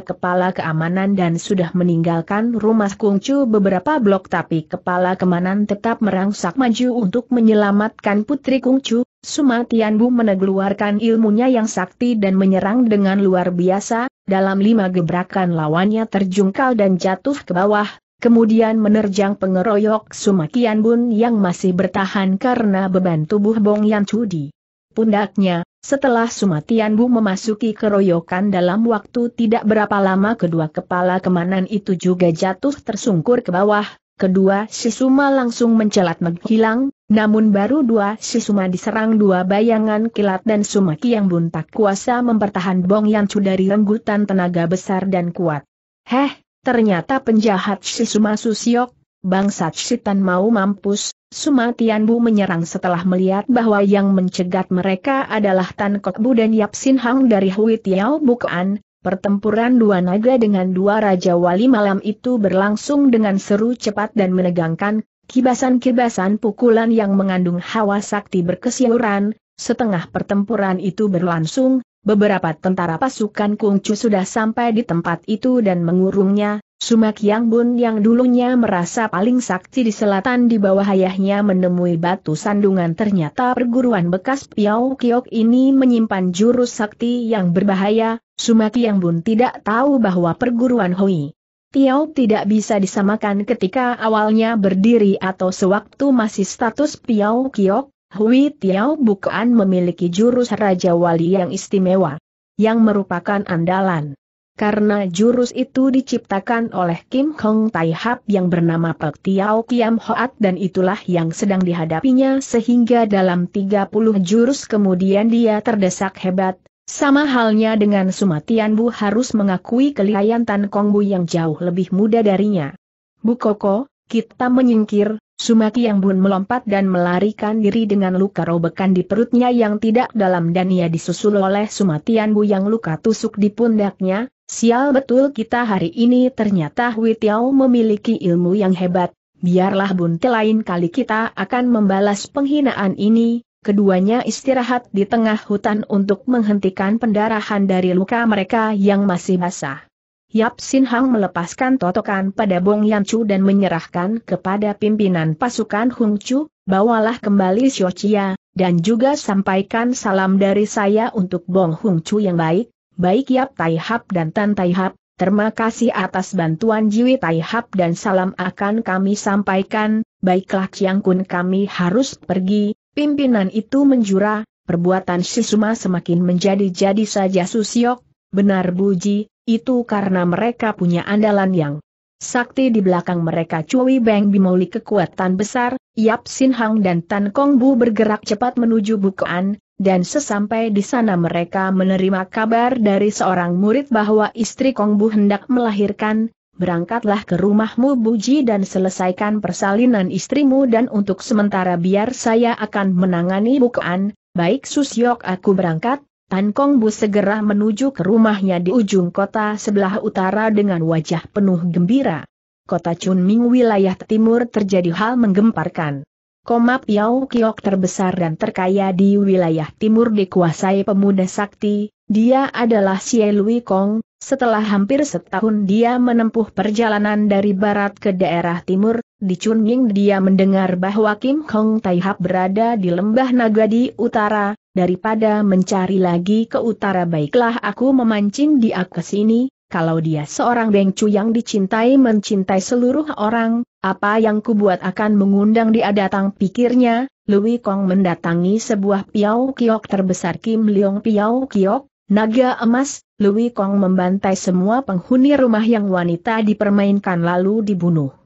kepala keamanan dan sudah meninggalkan rumah Kungcu beberapa blok tapi kepala keamanan tetap merangsak maju untuk menyelamatkan putri Kungcu. Suma Tianbu menegeluarkan ilmunya yang sakti dan menyerang dengan luar biasa, dalam lima gebrakan lawannya terjungkal dan jatuh ke bawah, kemudian menerjang pengeroyok Sumakian Bun yang masih bertahan karena beban tubuh Bong Yan Chudi pundaknya, setelah Sumatian Bu memasuki keroyokan dalam waktu tidak berapa lama kedua kepala kemanan itu juga jatuh tersungkur ke bawah, kedua Sisuma langsung mencelat menghilang, namun baru dua Sisuma diserang dua bayangan kilat dan Sumaki yang buntak kuasa mempertahan Bong Yancu dari renggutan tenaga besar dan kuat. Heh, ternyata penjahat Sisuma Susiok, Bangsat Shitan mau mampus, Sumatian Bu menyerang setelah melihat bahwa yang mencegat mereka adalah Tan Kok Bu dan Yap Sin Hang dari Hui Tiao Bukan. Pertempuran dua naga dengan dua raja wali malam itu berlangsung dengan seru cepat dan menegangkan, kibasan-kibasan pukulan yang mengandung hawa sakti berkesiuran, setengah pertempuran itu berlangsung, Beberapa tentara pasukan Kungcu sudah sampai di tempat itu dan mengurungnya, Sumak Yang Bun yang dulunya merasa paling sakti di selatan di bawah ayahnya menemui batu sandungan ternyata perguruan bekas Piao Kiok ini menyimpan jurus sakti yang berbahaya, Sumak Yang Bun tidak tahu bahwa perguruan Hoi. Piao tidak bisa disamakan ketika awalnya berdiri atau sewaktu masih status Piao Kiok, Hui Tiao bukan memiliki jurus Raja Wali yang istimewa, yang merupakan andalan. Karena jurus itu diciptakan oleh Kim Hong Tai Hap yang bernama Pek Tiao Kiam Hoat dan itulah yang sedang dihadapinya sehingga dalam 30 jurus kemudian dia terdesak hebat, sama halnya dengan Sumatian Bu harus mengakui kelihayan Tan Kong Bu yang jauh lebih muda darinya. Bu Koko, kita menyingkir, Sumaki yang bun melompat dan melarikan diri dengan luka robekan di perutnya yang tidak dalam dan ia disusul oleh Sumatian Bu yang luka tusuk di pundaknya, sial betul kita hari ini ternyata Hui Tiao memiliki ilmu yang hebat, biarlah bun lain kali kita akan membalas penghinaan ini, keduanya istirahat di tengah hutan untuk menghentikan pendarahan dari luka mereka yang masih basah. Yap Sin Hang melepaskan totokan pada Bong Yancu dan menyerahkan kepada pimpinan pasukan Hung Chu, bawalah kembali Xiao Chia, dan juga sampaikan salam dari saya untuk Bong Hung Chu yang baik, baik Yap Tai Hap dan Tan Tai Hap, terima kasih atas bantuan Jiwi Tai Hap dan salam akan kami sampaikan, baiklah Chiang Kun kami harus pergi, pimpinan itu menjura, perbuatan Sisuma semakin menjadi-jadi saja Susiok, benar Buji, itu karena mereka punya andalan yang sakti di belakang mereka Cui Beng Bimoli kekuatan besar, Yap Sin Hang dan Tan Kong Bu bergerak cepat menuju bukaan, dan sesampai di sana mereka menerima kabar dari seorang murid bahwa istri Kong Bu hendak melahirkan, berangkatlah ke rumahmu Buji dan selesaikan persalinan istrimu dan untuk sementara biar saya akan menangani bukaan, baik Susyok aku berangkat, Tan Kong Bu segera menuju ke rumahnya di ujung kota sebelah utara dengan wajah penuh gembira. Kota Chunming wilayah timur terjadi hal menggemparkan. Komap Yao Kiok terbesar dan terkaya di wilayah timur dikuasai pemuda sakti, dia adalah Xie Lui Kong, setelah hampir setahun dia menempuh perjalanan dari barat ke daerah timur, di Chunming dia mendengar bahwa Kim Kong Taihap berada di lembah naga di utara, daripada mencari lagi ke utara baiklah aku memancing dia ke sini, kalau dia seorang bengcu yang dicintai mencintai seluruh orang, apa yang kubuat akan mengundang dia datang pikirnya, Louis Kong mendatangi sebuah piau kiok terbesar Kim Leong piau kiok, naga emas, Louis Kong membantai semua penghuni rumah yang wanita dipermainkan lalu dibunuh.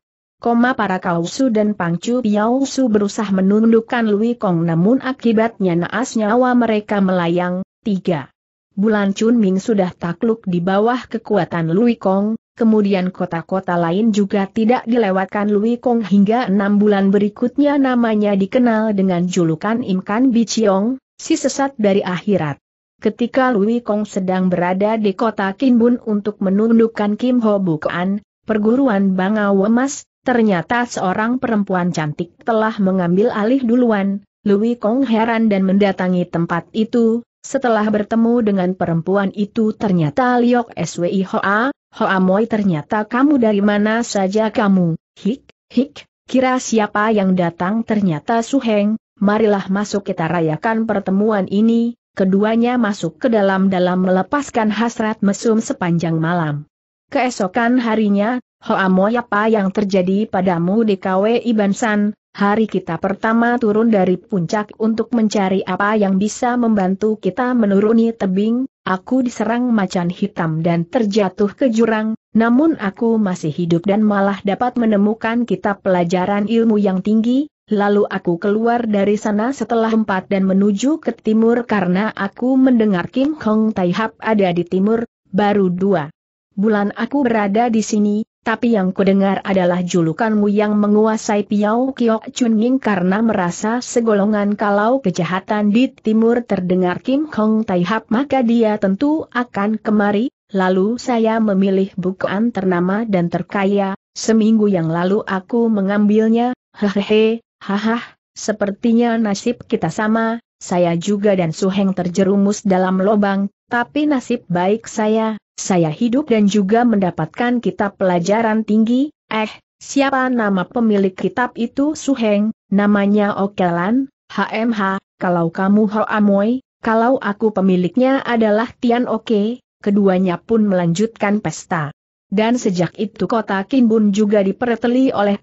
Koma para Kausu dan Pangcu Piausu berusaha menundukkan Lui Kong namun akibatnya naas nyawa mereka melayang. 3. Bulan Chun Ming sudah takluk di bawah kekuatan Lui Kong, kemudian kota-kota lain juga tidak dilewatkan Lui Kong hingga enam bulan berikutnya namanya dikenal dengan julukan Im kan Bi Biciong, si sesat dari akhirat. Ketika Lui Kong sedang berada di kota Kinbun untuk menundukkan Kim Ho Bukan, perguruan Bangau Emas, Ternyata seorang perempuan cantik telah mengambil alih duluan, Louis Kong heran dan mendatangi tempat itu, setelah bertemu dengan perempuan itu ternyata Liok Swi Hoa, Hoa Moi ternyata kamu dari mana saja kamu, hik, hik, kira siapa yang datang ternyata Su Heng. marilah masuk kita rayakan pertemuan ini, keduanya masuk ke dalam-dalam melepaskan hasrat mesum sepanjang malam. Keesokan harinya, apa yang terjadi padamu di Iban San, hari kita pertama turun dari puncak untuk mencari apa yang bisa membantu kita menuruni tebing, aku diserang macan hitam dan terjatuh ke jurang, namun aku masih hidup dan malah dapat menemukan kitab pelajaran ilmu yang tinggi, lalu aku keluar dari sana setelah empat dan menuju ke timur karena aku mendengar Kim Hong Tai ada di timur, baru dua. Bulan aku berada di sini, tapi yang kudengar adalah julukanmu yang menguasai Piao Kiok Chunying karena merasa segolongan kalau kejahatan di timur terdengar Kim Hong Taihap maka dia tentu akan kemari, lalu saya memilih bukaan ternama dan terkaya, seminggu yang lalu aku mengambilnya, hehehe, hahah, sepertinya nasib kita sama, saya juga dan Suheng terjerumus dalam lobang, tapi nasib baik saya, saya hidup dan juga mendapatkan kitab pelajaran tinggi, eh, siapa nama pemilik kitab itu Suheng, namanya Okelan, HMH, kalau kamu Hoamoy, kalau aku pemiliknya adalah Tian Oke, keduanya pun melanjutkan pesta. Dan sejak itu kota Kinbun juga diperteli oleh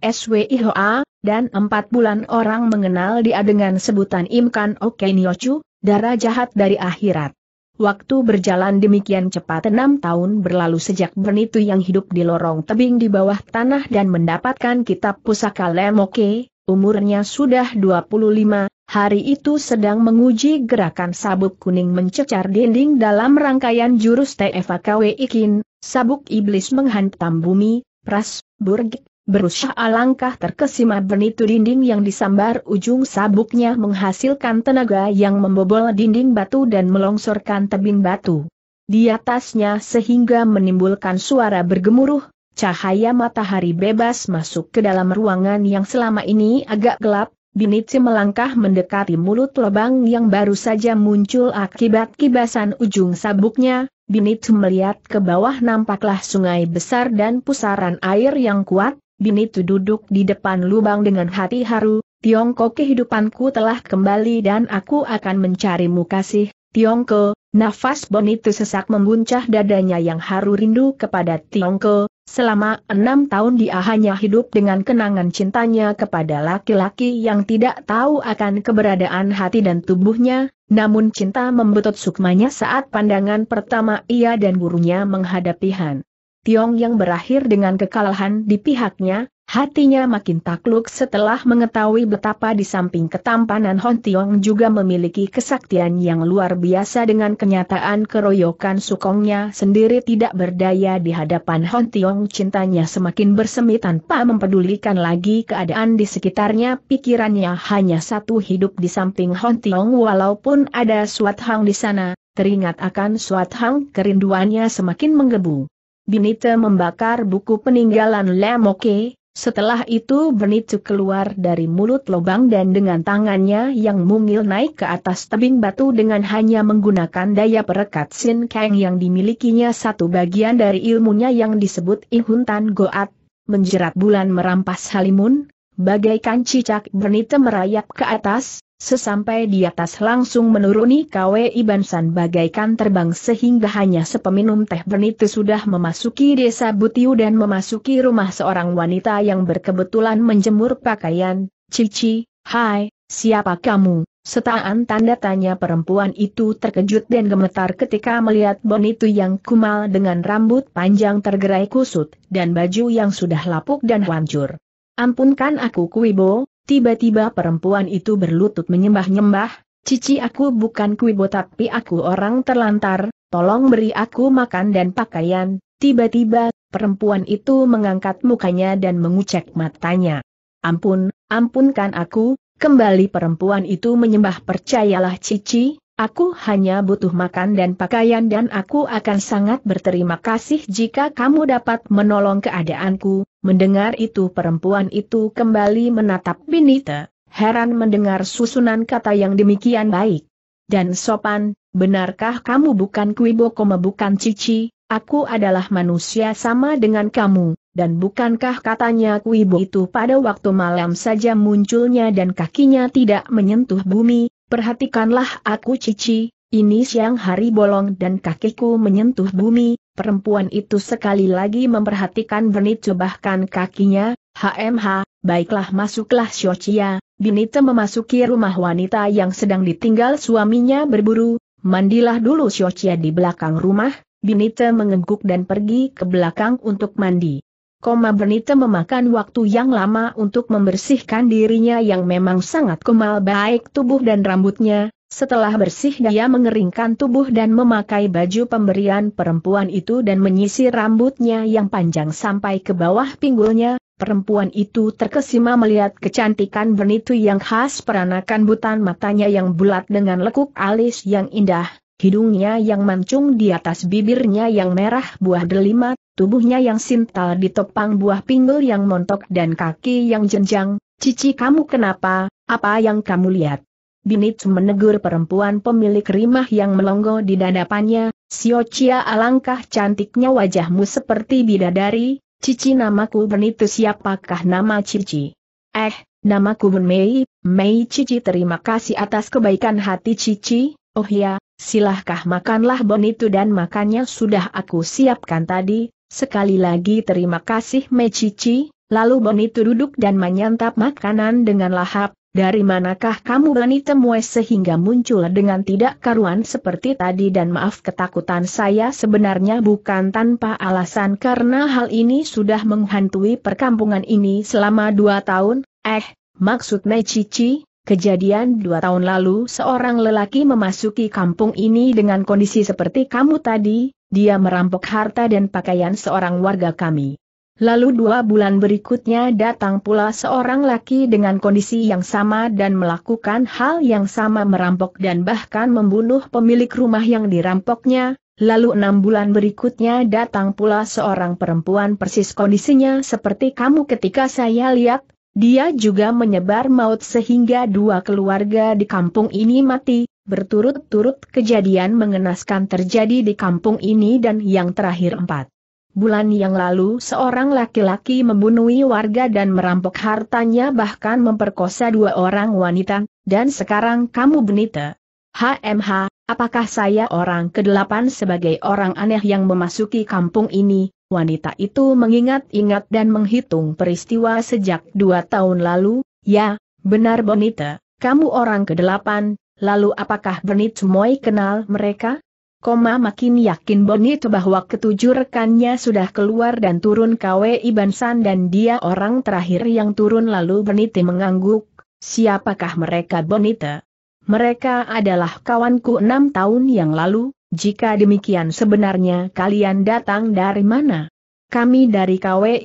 Hoa, dan empat bulan orang mengenal dia dengan sebutan Imkan Oke Niochu, darah jahat dari akhirat. Waktu berjalan demikian cepat enam tahun berlalu sejak Bernitu yang hidup di lorong tebing di bawah tanah dan mendapatkan kitab pusaka Lemoke, umurnya sudah 25, hari itu sedang menguji gerakan sabuk kuning mencecar dinding dalam rangkaian jurus TFAKW Ikin, sabuk iblis menghantam bumi, pras, burg, berusaha langkah terkesima benitu dinding yang disambar ujung sabuknya menghasilkan tenaga yang membobol dinding batu dan melongsorkan tebing batu. Di atasnya sehingga menimbulkan suara bergemuruh, cahaya matahari bebas masuk ke dalam ruangan yang selama ini agak gelap, Binitsi melangkah mendekati mulut lubang yang baru saja muncul akibat kibasan ujung sabuknya, binitu melihat ke bawah nampaklah sungai besar dan pusaran air yang kuat, Binitu duduk di depan lubang dengan hati haru, Tiongko kehidupanku telah kembali dan aku akan mencarimu kasih, Tiongko, nafas Bonitu sesak membuncah dadanya yang haru rindu kepada Tiongko, selama enam tahun dia hanya hidup dengan kenangan cintanya kepada laki-laki yang tidak tahu akan keberadaan hati dan tubuhnya, namun cinta membetot sukmanya saat pandangan pertama ia dan gurunya menghadapi Han. Tiong yang berakhir dengan kekalahan di pihaknya, hatinya makin takluk setelah mengetahui betapa di samping ketampanan Hon Tiong juga memiliki kesaktian yang luar biasa dengan kenyataan keroyokan sukongnya sendiri tidak berdaya di hadapan Hon Tiong cintanya semakin bersemi tanpa mempedulikan lagi keadaan di sekitarnya pikirannya hanya satu hidup di samping Hon Tiong walaupun ada Suat Hang di sana, teringat akan Suat Hang kerinduannya semakin menggebu. Binite membakar buku peninggalan Lemoke, setelah itu Benite keluar dari mulut lubang dan dengan tangannya yang mungil naik ke atas tebing batu dengan hanya menggunakan daya perekat Sin Kang yang dimilikinya satu bagian dari ilmunya yang disebut Ihuntan Goat, menjerat bulan merampas halimun, bagaikan cicak bernite merayap ke atas, sesampai di atas langsung menuruni KWI Bansan bagaikan terbang sehingga hanya sepeminum teh bernite sudah memasuki desa Butiu dan memasuki rumah seorang wanita yang berkebetulan menjemur pakaian, Cici, hai, siapa kamu? Setaan tanda tanya perempuan itu terkejut dan gemetar ketika melihat Bonitu yang kumal dengan rambut panjang tergerai kusut, dan baju yang sudah lapuk dan hancur. Ampunkan aku Kuibo, tiba-tiba perempuan itu berlutut menyembah-nyembah, Cici aku bukan kuibo tapi aku orang terlantar, tolong beri aku makan dan pakaian. Tiba-tiba, perempuan itu mengangkat mukanya dan mengucek matanya. Ampun, ampunkan aku, kembali perempuan itu menyembah percayalah Cici, Aku hanya butuh makan dan pakaian dan aku akan sangat berterima kasih jika kamu dapat menolong keadaanku. Mendengar itu perempuan itu kembali menatap Binita, heran mendengar susunan kata yang demikian baik. Dan sopan, benarkah kamu bukan Kuibo Koma bukan Cici, aku adalah manusia sama dengan kamu, dan bukankah katanya Kuibo itu pada waktu malam saja munculnya dan kakinya tidak menyentuh bumi, Perhatikanlah aku Cici, ini siang hari bolong dan kakiku menyentuh bumi, perempuan itu sekali lagi memperhatikan Benit bahkan kakinya, HMH, baiklah masuklah Xiaochia, Binita memasuki rumah wanita yang sedang ditinggal suaminya berburu, mandilah dulu Xiaochia di belakang rumah, Binita mengengguk dan pergi ke belakang untuk mandi. Koma Benita memakan waktu yang lama untuk membersihkan dirinya yang memang sangat kemal baik tubuh dan rambutnya, setelah bersih dia mengeringkan tubuh dan memakai baju pemberian perempuan itu dan menyisir rambutnya yang panjang sampai ke bawah pinggulnya, perempuan itu terkesima melihat kecantikan Benita yang khas peranakan butan matanya yang bulat dengan lekuk alis yang indah, hidungnya yang mancung di atas bibirnya yang merah buah delima, tubuhnya yang sintal ditopang buah pinggul yang montok dan kaki yang jenjang, Cici kamu kenapa, apa yang kamu lihat? Binit menegur perempuan pemilik rimah yang melongo di dadapannya, Siocia alangkah cantiknya wajahmu seperti bidadari, Cici namaku Benitu siapakah nama Cici? Eh, namaku Ben Mei, Mei Cici terima kasih atas kebaikan hati Cici, oh ya, silahkah makanlah bon itu dan makannya sudah aku siapkan tadi, sekali lagi terima kasih Mecici, lalu bon itu duduk dan menyantap makanan dengan lahap, dari manakah kamu berani temui sehingga muncul dengan tidak karuan seperti tadi dan maaf ketakutan saya sebenarnya bukan tanpa alasan karena hal ini sudah menghantui perkampungan ini selama dua tahun, eh, maksud Mecici? Kejadian dua tahun lalu seorang lelaki memasuki kampung ini dengan kondisi seperti kamu tadi, dia merampok harta dan pakaian seorang warga kami. Lalu dua bulan berikutnya datang pula seorang laki dengan kondisi yang sama dan melakukan hal yang sama merampok dan bahkan membunuh pemilik rumah yang dirampoknya, lalu enam bulan berikutnya datang pula seorang perempuan persis kondisinya seperti kamu ketika saya lihat, dia juga menyebar maut sehingga dua keluarga di kampung ini mati, berturut-turut kejadian mengenaskan terjadi di kampung ini dan yang terakhir empat. Bulan yang lalu seorang laki-laki membunuhi warga dan merampok hartanya bahkan memperkosa dua orang wanita, dan sekarang kamu benita. HMH, apakah saya orang kedelapan sebagai orang aneh yang memasuki kampung ini, wanita itu mengingat-ingat dan menghitung peristiwa sejak dua tahun lalu, ya, benar Bonita, kamu orang ke-8, lalu apakah Bernit Moy kenal mereka? Koma makin yakin Bonita bahwa ketujuh rekannya sudah keluar dan turun KW Ibansan dan dia orang terakhir yang turun lalu Bernite mengangguk, siapakah mereka Bonita? Mereka adalah kawanku enam tahun yang lalu, jika demikian sebenarnya kalian datang dari mana? Kami dari San.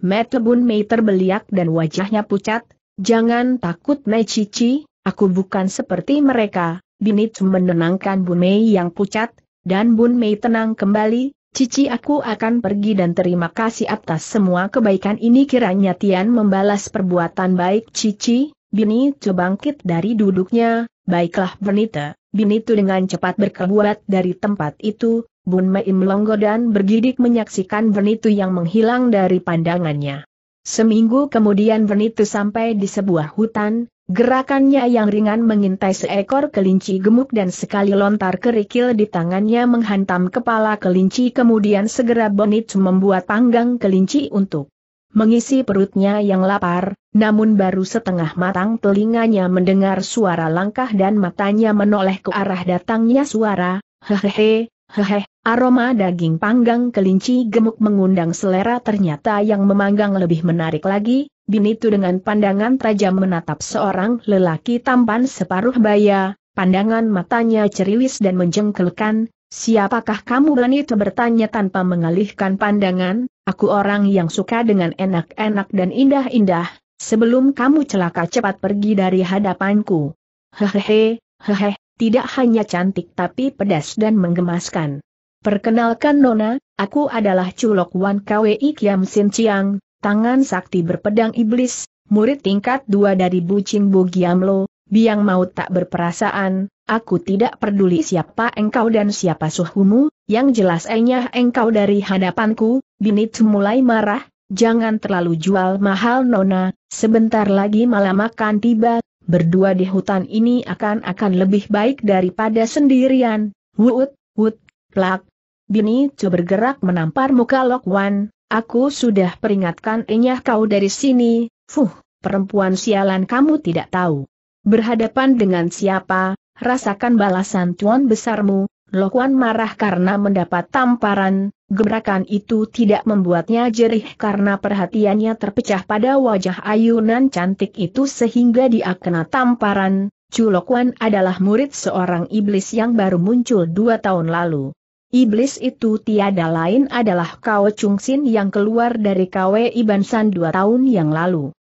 Mete Metebun Mei terbeliak dan wajahnya pucat, jangan takut Mei Cici, aku bukan seperti mereka, Binit menenangkan Bun Mei yang pucat, dan Bun Mei tenang kembali, Cici aku akan pergi dan terima kasih atas semua kebaikan ini kiranya Tian membalas perbuatan baik Cici, Bini bangkit dari duduknya, baiklah Benita. Bin itu dengan cepat berkeluar dari tempat itu, Bun Mei melongo dan bergidik menyaksikan Bernitu yang menghilang dari pandangannya. Seminggu kemudian itu sampai di sebuah hutan, gerakannya yang ringan mengintai seekor kelinci gemuk dan sekali lontar kerikil di tangannya menghantam kepala kelinci kemudian segera Bernitu membuat panggang kelinci untuk mengisi perutnya yang lapar, namun baru setengah matang telinganya mendengar suara langkah dan matanya menoleh ke arah datangnya suara, hehehe, hehe, aroma daging panggang kelinci gemuk mengundang selera ternyata yang memanggang lebih menarik lagi, itu dengan pandangan tajam menatap seorang lelaki tampan separuh baya, pandangan matanya ceriwis dan menjengkelkan, siapakah kamu Binitu bertanya tanpa mengalihkan pandangan, Aku orang yang suka dengan enak-enak dan indah-indah, sebelum kamu celaka cepat pergi dari hadapanku. Hehehe, hehe, tidak hanya cantik tapi pedas dan menggemaskan. Perkenalkan Nona, aku adalah Culok Wan KWI Kiam Sin Chiang, tangan sakti berpedang iblis, murid tingkat dua dari Bucing Bu Giamlo, biang Maut tak berperasaan, aku tidak peduli siapa engkau dan siapa suhumu, yang jelas enyah engkau dari hadapanku, Binit mulai marah, jangan terlalu jual mahal Nona, sebentar lagi malam akan tiba, berdua di hutan ini akan-akan lebih baik daripada sendirian. Wut, wut, plak. Bini coba bergerak menampar muka Lokwan, aku sudah peringatkan enyah kau dari sini, fuh, perempuan sialan kamu tidak tahu. Berhadapan dengan siapa, rasakan balasan tuan besarmu, Lokwan marah karena mendapat tamparan, Gebrakan itu tidak membuatnya jerih karena perhatiannya terpecah pada wajah ayunan cantik itu sehingga dia kena tamparan. Culokwan adalah murid seorang iblis yang baru muncul dua tahun lalu. Iblis itu tiada lain adalah Kao Chung Sin yang keluar dari kawe San dua tahun yang lalu.